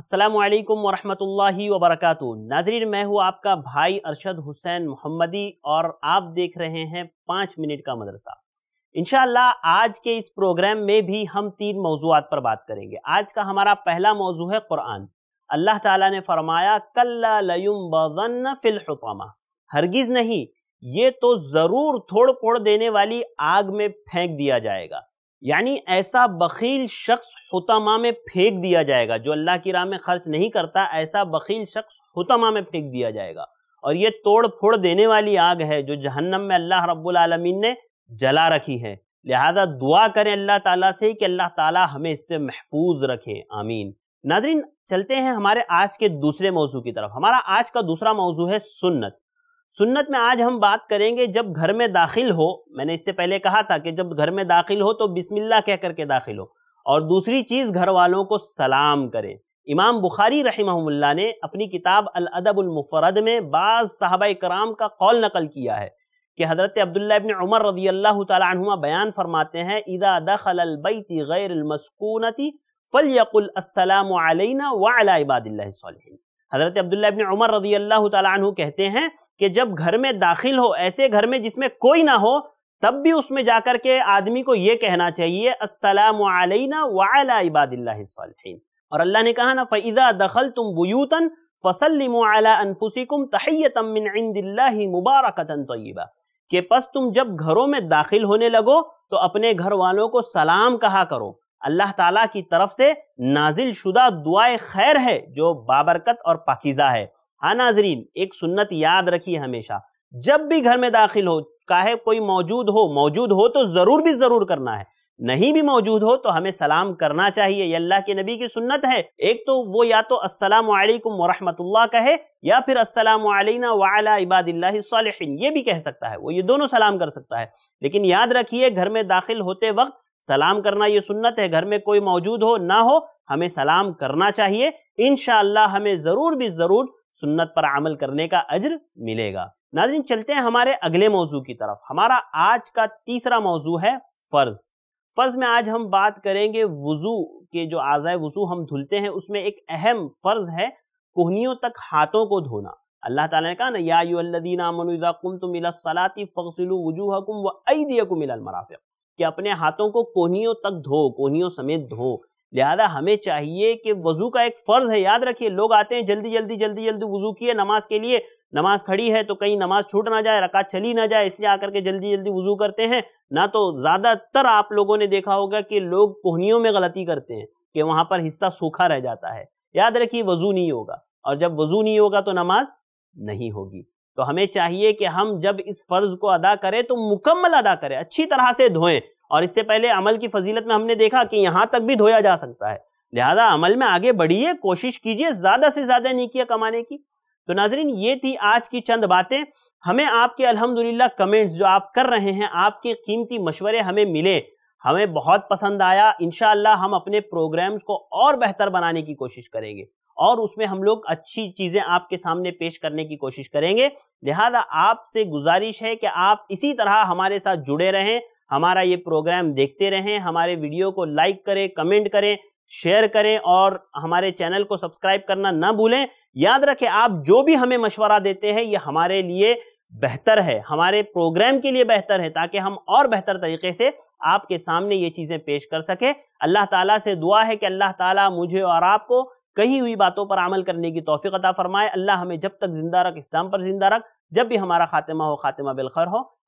असलम वरहमतुल्लाहि वबरकत नाजरीन मैं हूँ आपका भाई अरशद हुसैन मोहम्मदी और आप देख रहे हैं पाँच मिनट का मदरसा इनशाला आज के इस प्रोग्राम में भी हम तीन मौजूद पर बात करेंगे आज का हमारा पहला मौजू है कुरान अल्लाह ताला ने फरमाया कल्लायुम फिलहतमा हरगिज़ नहीं ये तो ज़रूर थोड़ फोड़ देने वाली आग में फेंक दिया जाएगा यानी ऐसा बखील शख्स हुतमा में फेंक दिया जाएगा जो अल्लाह की राह में खर्च नहीं करता ऐसा बखील शख्स हुतमा में फेंक दिया जाएगा और ये तोड़ फोड़ देने वाली आग है जो जहन्नम में अल्लाह रब्बुल आलमीन ने जला रखी है लिहाजा दुआ करें अल्लाह ताला से कि अल्लाह ताला हमें इससे महफूज रखे आमीन नाजरीन चलते हैं हमारे आज के दूसरे मौजू की तरफ हमारा आज का दूसरा मौजू है सुन्नत सुन्नत में आज हम बात करेंगे जब घर में दाखिल हो मैंने इससे पहले कहा था कि जब घर में दाखिल हो तो बिस्मिल्लाह कह करके दाखिल हो और दूसरी चीज़ घर वालों को सलाम करें इमाम बुखारी रही ने अपनी किताब अल अदबुलमफरद में बाज़ साहबा कराम का कौल नकल किया है कि हज़रत अब्दुल्ला इबन उमर रदी अल्लाह तुमा बयान फरमाते हैं इदा दखलबैती गैरमस्कूनती फ़लयकुलसलामना वाला इबादिल्ल हज़रत उमर रदी अल्लाह तु कहते हैं कि जब घर में दाखिल हो ऐसे घर में जिसमें कोई ना हो तब भी उसमें जाकर के आदमी को यह कहना चाहिए असलना वाला और अल्लाह ने कहा ना फ़ैज़ा दखल तुम बुयूतन फसलम अनफुसिकुम तहैतमिन मुबारकतन तय्यबा के पस तुम जब घरों में दाखिल होने लगो तो अपने घर वालों को सलाम कहा करो अल्लाह ताला की तरफ से नाजिल शुदा दुआए खैर है जो बाबरकत और पाकिज़ा है हाँ नाजरीन एक सुन्नत याद रखिए हमेशा जब भी घर में दाखिल हो काहे कोई मौजूद हो मौजूद हो तो ज़रूर भी ज़रूर करना है नहीं भी मौजूद हो तो हमें सलाम करना चाहिए अल्लाह के नबी की सुन्नत है एक तो वो या तो अस्सलाम वालेकुम कहे या फिर अस्सलाम वालेना वाला इबादिल्लाहिस्सालिहिन ये भी कह सकता है वो ये दोनों सलाम कर सकता है लेकिन याद रखिए घर में दाखिल होते वक्त सलाम करना ये सुन्नत है घर में कोई मौजूद हो ना हो हमें सलाम करना चाहिए इन हमें ज़रूर भी ज़रूर सुन्नत पर अमल करने का अज्र मिलेगा नाजरीन चलते हैं हमारे अगले मौजू की तरफ हमारा आज का तीसरा मौजू है फ़र्ज़ फ़र्ज़ में आज हम बात करेंगे वज़ू के जो आज़ाए वज़ू हम धुलते हैं उसमें एक अहम फ़र्ज़ है कोहनियों तक हाथों को धोना अल्लाह ताला ने कहा ना यादीनाती फ़सलू वजूहकुम व अदियकुम मराफ़ कि अपने हाथों को कोहनियों तक धो कोहनियों समेत धो लिहाजा हमें चाहिए कि वजू का एक फ़र्ज़ है याद रखिए लोग आते हैं जल्दी जल्दी जल्दी जल्दी वजू किए नमाज के लिए नमाज खड़ी है तो कहीं नमाज छूट ना जाए रकात चली ना जाए इसलिए आकर के जल्दी जल्दी वजू करते हैं ना तो ज़्यादातर आप लोगों ने देखा होगा कि लोग कोहनियों में गलती करते हैं कि वहाँ पर हिस्सा सूखा रह जाता है याद रखिए वजू नहीं होगा और जब वजू नहीं होगा तो नमाज नहीं होगी तो हमें चाहिए कि हम जब इस फ़र्ज़ को अदा करें तो मुकम्मल अदा करें अच्छी तरह से धोएं और इससे पहले अमल की फजीलत में हमने देखा कि यहाँ तक भी धोया जा सकता है लिहाजा अमल में आगे बढ़िए कोशिश कीजिए ज़्यादा से ज़्यादा नीकिया कमाने की तो नाजरीन ये थी आज की चंद बातें हमें आपके अल्हम्दुलिल्लाह कमेंट्स जो आप कर रहे हैं आपके कीमती मशवरे हमें मिले हमें बहुत पसंद आया इन हम अपने प्रोग्राम्स को और बेहतर बनाने की कोशिश करेंगे और उसमें हम लोग अच्छी चीज़ें आपके सामने पेश करने की कोशिश करेंगे लिहाजा आपसे गुजारिश है कि आप इसी तरह हमारे साथ जुड़े रहें हमारा ये प्रोग्राम देखते रहें हमारे वीडियो को लाइक करें कमेंट करें शेयर करें और हमारे चैनल को सब्सक्राइब करना ना भूलें याद रखें आप जो भी हमें मशवरा देते हैं ये हमारे लिए बेहतर है हमारे प्रोग्राम के लिए बेहतर है ताकि हम और बेहतर तरीके से आपके सामने ये चीज़ें पेश कर सकें अल्लाह ताला से दुआ है कि अल्लाह ताला मुझे और आपको कही हुई बातों पर अमल करने की तोफ़ी अता फरमाए अल्लाह हमें जब तक ज़िंदा रख इस्लाम पर ज़िंदा रख जब भी हमारा खातिमा हो खातिमा बिलखर हो